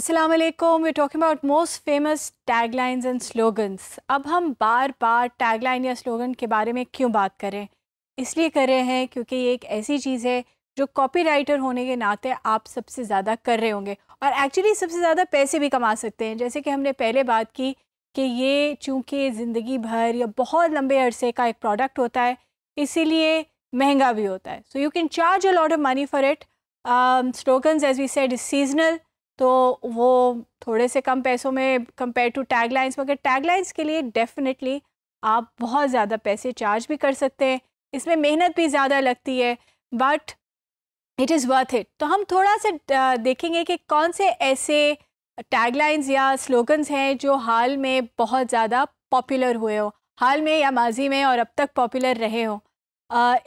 अस्सलाम वालेकुम we talking about most famous taglines and slogans अब हम बार बार टैगलाइन या स्लोगन के बारे में क्यों बात करें इसलिए कर रहे हैं क्योंकि ये एक ऐसी चीज़ है जो राइटर होने के नाते आप सबसे ज़्यादा कर रहे होंगे और एक्चुअली सबसे ज़्यादा पैसे भी कमा सकते हैं जैसे कि हमने पहले बात की कि ये चूँकि ज़िंदगी भर या बहुत लंबे अरसे का एक प्रोडक्ट होता है इसीलिए महंगा भी होता है so you can charge a lot of money for it slogans as we said seasonal तो वो थोड़े से कम पैसों में कंपेयर टू टैग लाइन्स मगर टैग लाइन्स के लिए डेफिनेटली आप बहुत ज़्यादा पैसे चार्ज भी कर सकते हैं इसमें मेहनत भी ज़्यादा लगती है but it is worth it तो हम थोड़ा सा देखेंगे कि कौन से ऐसे टैग लाइन्स या स्लोगन्स हैं जो हाल में बहुत ज़्यादा पॉपुलर हुए हो हाल में या माजी में और अब तक पॉपुलर रहे हों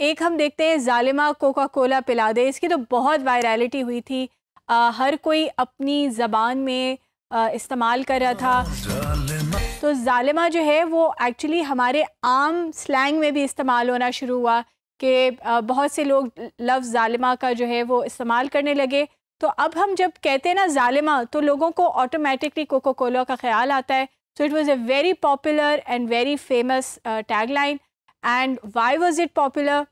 एक हम देखते हैं ालिमा कोका कोला पिला दे इसकी तो बहुत वायरलिटी हुई थी आ, हर कोई अपनी ज़बान में इस्तेमाल कर रहा था तो ज़ालिमा जो है वो एक्चुअली हमारे आम स्लैंग में भी इस्तेमाल होना शुरू हुआ कि बहुत से लोग लफ्ज़ ज़ालिमा का जो है वो इस्तेमाल करने लगे तो अब हम जब कहते हैं ना ालिमा तो लोगों को ऑटोमेटिकली कोको कोला का ख्याल आता है so it was a very popular and very famous tag line and why was it popular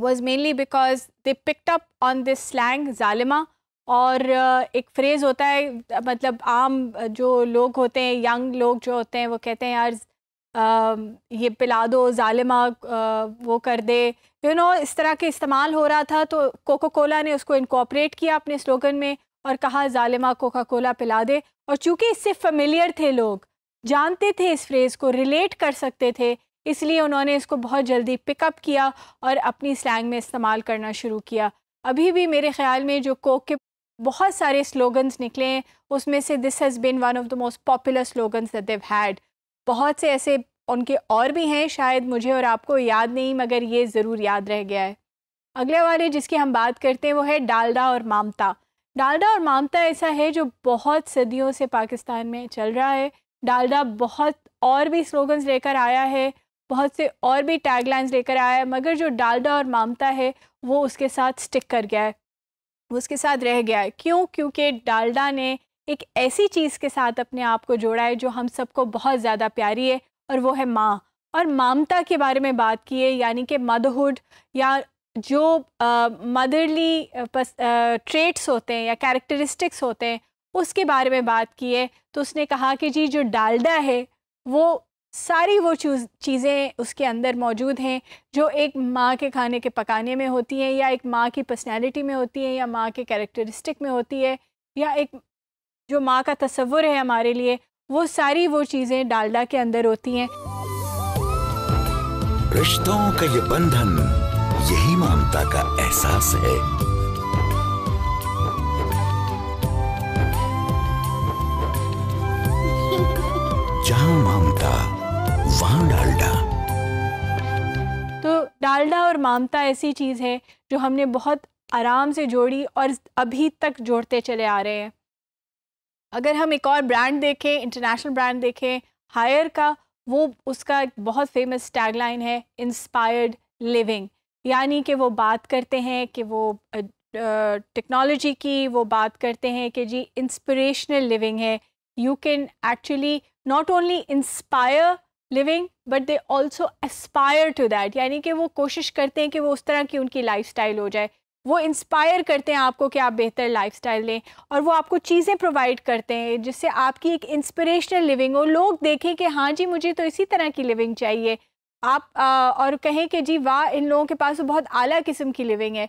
was mainly because they picked up on this slang ज़ालिमा और एक फ्रेज़ होता है मतलब आम जो लोग होते हैं यंग लोग जो होते हैं वो कहते हैं यार ये पिला दो ालिमा वो कर दे यू you नो know, इस तरह के इस्तेमाल हो रहा था तो कोका कोला ने उसको इनकॉपरेट किया अपने स्लोगन में और कहा ालिमा कोका कोला पिला दे और चूँकि इससे फेमिलियर थे लोग जानते थे इस फ्रेज़ को रिलेट कर सकते थे इसलिए उन्होंने इसको बहुत जल्दी पिकअप किया और अपनी स्लैंग में इस्तेमाल करना शुरू किया अभी भी मेरे ख्याल में जो कोक के बहुत सारे स्लोगन्स निकले हैं उसमें से this has been one of the most popular slogans that they've had बहुत से ऐसे उनके और भी हैं शायद मुझे और आपको याद नहीं मगर ये ज़रूर याद रह गया है अगले वाले जिसकी हम बात करते हैं वो है डालडा और मामता डालडा और मामता ऐसा है जो बहुत सदियों से पाकिस्तान में चल रहा है डालडा बहुत और भी स्लोगन्स लेकर आया है बहुत से और भी टैगलाइंस लेकर आया है मगर जो डालडा और मामता है वो उसके साथ स्टिक कर गया है उसके साथ रह गया है क्यों क्योंकि डालडा ने एक ऐसी चीज़ के साथ अपने आप को जोड़ा है जो हम सबको बहुत ज़्यादा प्यारी है और वो है माँ और मामता के बारे में बात की है यानी कि मदरहुड या जो मदरली ट्रेट्स होते हैं या कैरेक्टरिस्टिक्स होते हैं उसके बारे में बात की है तो उसने कहा कि जी जो डालडा है वो सारी वो चीज़ें उसके अंदर मौजूद हैं जो एक माँ के खाने के पकाने में होती हैं या एक माँ की पर्सनैलिटी में होती हैं या माँ के कैरेक्टरिस्टिक में होती है या एक जो माँ का तस्वुर है हमारे लिए वो सारी वो चीज़ें डालडा के अंदर होती हैं रिश्तों का ये बंधन यही ममता का एहसास है जहां ममता वहां डालडा तो डालडा और मामता ऐसी चीज़ है जो हमने बहुत आराम से जोड़ी और अभी तक जोड़ते चले आ रहे हैं अगर हम एक और ब्रांड देखें इंटरनेशनल ब्रांड देखें हायर का वो उसका एक बहुत फेमस टैगलाइन है इंस्पायर्ड लिविंग यानी कि वो बात करते हैं कि वो टेक्नोलॉजी की वो बात करते हैं कि जी इंस्पिरेशनल लिविंग है you can actually not only inspire living but they also aspire to that यानी कि वो कोशिश करते हैं कि वो उस तरह की उनकी लाइफ स्टाइल हो जाए वो इंस्पायर करते हैं आपको कि आप बेहतर लाइफ स्टाइल लें और वो आपको चीज़ें प्रोवाइड करते हैं जिससे आपकी एक इंस्परेशनल लिविंग हो लोग देखें कि हाँ जी मुझे तो इसी तरह की लिविंग चाहिए आप आ, और कहें कि जी वाह इन लोगों के पास तो बहुत आला किस्म की लिविंग है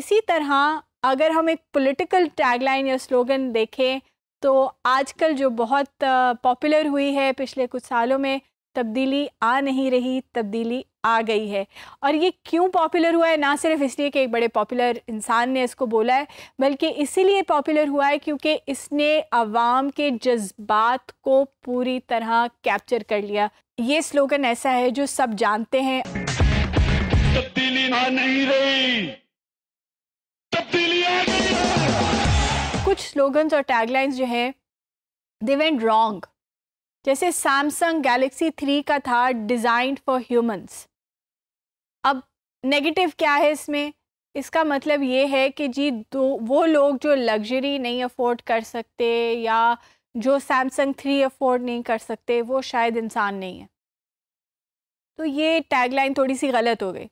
इसी तरह अगर हम एक पोलिटिकल टैगलाइन या स्लोगन देखें तो आजकल जो बहुत पॉपुलर हुई है पिछले कुछ सालों में तब्दीली आ नहीं रही तब्दीली आ गई है और ये क्यों पॉपुलर हुआ है ना सिर्फ इसलिए कि एक बड़े पॉपुलर इंसान ने इसको बोला है बल्कि इसीलिए पॉपुलर हुआ है क्योंकि इसने आवाम के जज्बात को पूरी तरह कैप्चर कर लिया ये स्लोगन ऐसा है जो सब जानते हैं तब्दीली आ नहीं रही तब्दीली आ गई कुछ स्लोगन्स और टैगलाइंस जो हैं दे वेंट रॉन्ग जैसे सैमसंग गैलेक्सी थ्री का था डिज़ाइंड फॉर ह्यूमंस अब नेगेटिव क्या है इसमें इसका मतलब ये है कि जी दो वो लोग जो लग्जरी नहीं अफोर्ड कर सकते या जो सैमसंग थ्री अफोर्ड नहीं कर सकते वो शायद इंसान नहीं है तो ये टैगलाइन थोड़ी सी गलत हो गई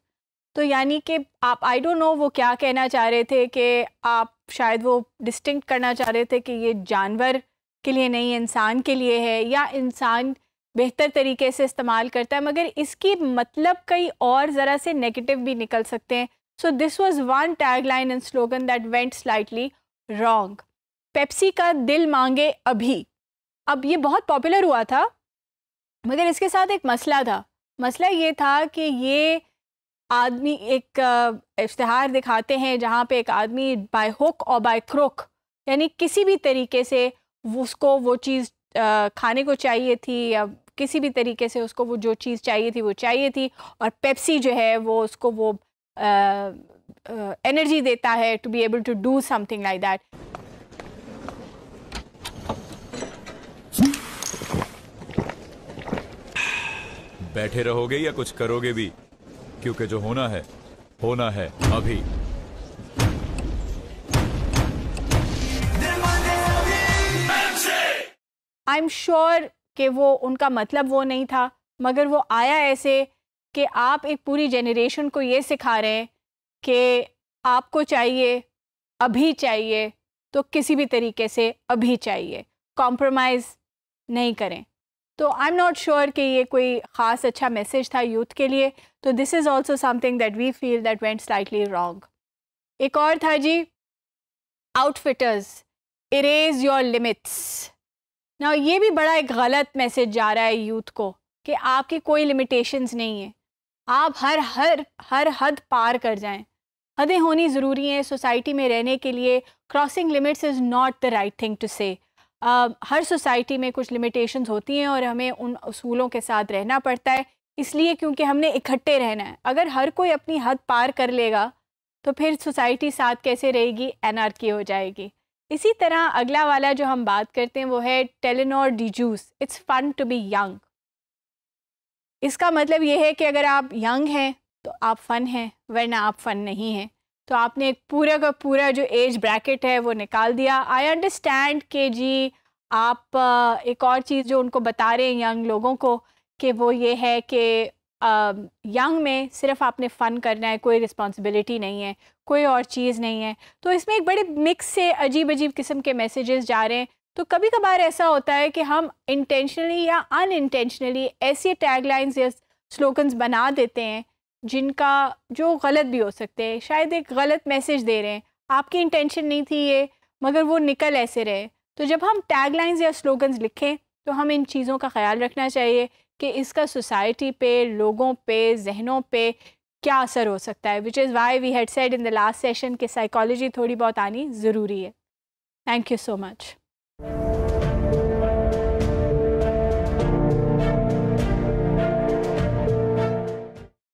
तो यानी कि आप आई डोंट नो वो क्या कहना चाह रहे थे कि आप शायद वो डिस्टिंक्ट करना चाह रहे थे कि ये जानवर के लिए नहीं इंसान के लिए है या इंसान बेहतर तरीके से इस्तेमाल करता है मगर इसकी मतलब कई और ज़रा से नेगेटिव भी निकल सकते हैं so this was one tag line and slogan that went slightly wrong Pepsi का दिल मांगे अभी अब ये बहुत पॉपुलर हुआ था मगर इसके साथ एक मसला था मसला ये था कि ये आदमी एक इश्तहार दिखाते हैं जहाँ पे एक आदमी बाय हुक और बाय क्रोक यानी किसी भी तरीके से उसको वो चीज़ खाने को चाहिए थी या किसी भी तरीके से उसको वो जो चीज़ चाहिए थी वो चाहिए थी और पेप्सी जो है वो उसको वो एनर्जी देता है to be able to do something like that बैठे रहोगे या कुछ करोगे भी क्योंकि जो होना है होना है अभी आई एम श्योर कि वो उनका मतलब वो नहीं था मगर वो आया ऐसे कि आप एक पूरी जनरेशन को ये सिखा रहे हैं कि आपको चाहिए अभी चाहिए तो किसी भी तरीके से अभी चाहिए कॉम्प्रोमाइज़ नहीं करें तो आई एम नॉट श्योर कि ये कोई ख़ास अच्छा मैसेज था यूथ के लिए तो this is also something that we feel that went slightly wrong एक और था जी आउटफिटर्स इरेज योर लिमिट्स ना ये भी बड़ा एक गलत मैसेज जा रहा है यूथ को कि आपकी कोई लिमिटेशंस नहीं है आप हर हर हर हद पार कर जाएं हदें होनी ज़रूरी हैं सोसाइटी में रहने के लिए crossing limits is not the right thing to say हर सोसाइटी में कुछ लिमिटेशंस होती हैं और हमें उन असूलों के साथ रहना पड़ता है इसलिए क्योंकि हमने इकट्ठे रहना है अगर हर कोई अपनी हद पार कर लेगा तो फिर सोसाइटी साथ कैसे रहेगी एनआरकी हो जाएगी इसी तरह अगला वाला जो हम बात करते हैं वो है Telenor Djuice it's fun to be young इसका मतलब ये है कि अगर आप यंग हैं तो आप फ़न हैं वरना आप फ़न नहीं हैं तो आपने एक पूरा का पूरा जो एज ब्रैकेट है वो निकाल दिया आई अंडरस्टैंड कि जी आप एक और चीज़ जो उनको बता रहे हैं यंग लोगों को कि वो ये है कि यंग में सिर्फ आपने फ़न करना है कोई रिस्पॉन्सिबिलिटी नहीं है कोई और चीज़ नहीं है तो इसमें एक बड़े मिक्स से अजीब अजीब किस्म के मैसेजेस जा रहे हैं तो कभी कभार ऐसा होता है कि हम इंटेंशनली या अन इंटेंशनली ऐसी टैगलाइंस या स्लोगन्स बना देते हैं जिनका जो गलत भी हो सकते हैं शायद एक गलत मैसेज दे रहे हैं आपकी इंटेंशन नहीं थी ये मगर वो निकल ऐसे रहे तो जब हम टैगलाइंस या स्लोगन्स लिखें तो हम इन चीज़ों का ख्याल रखना चाहिए कि इसका सोसाइटी पे लोगों पे जहनों पे क्या असर हो सकता है which is why we had said in the last session कि साइकोलॉजी थोड़ी बहुत आनी ज़रूरी है थैंक यू सो मच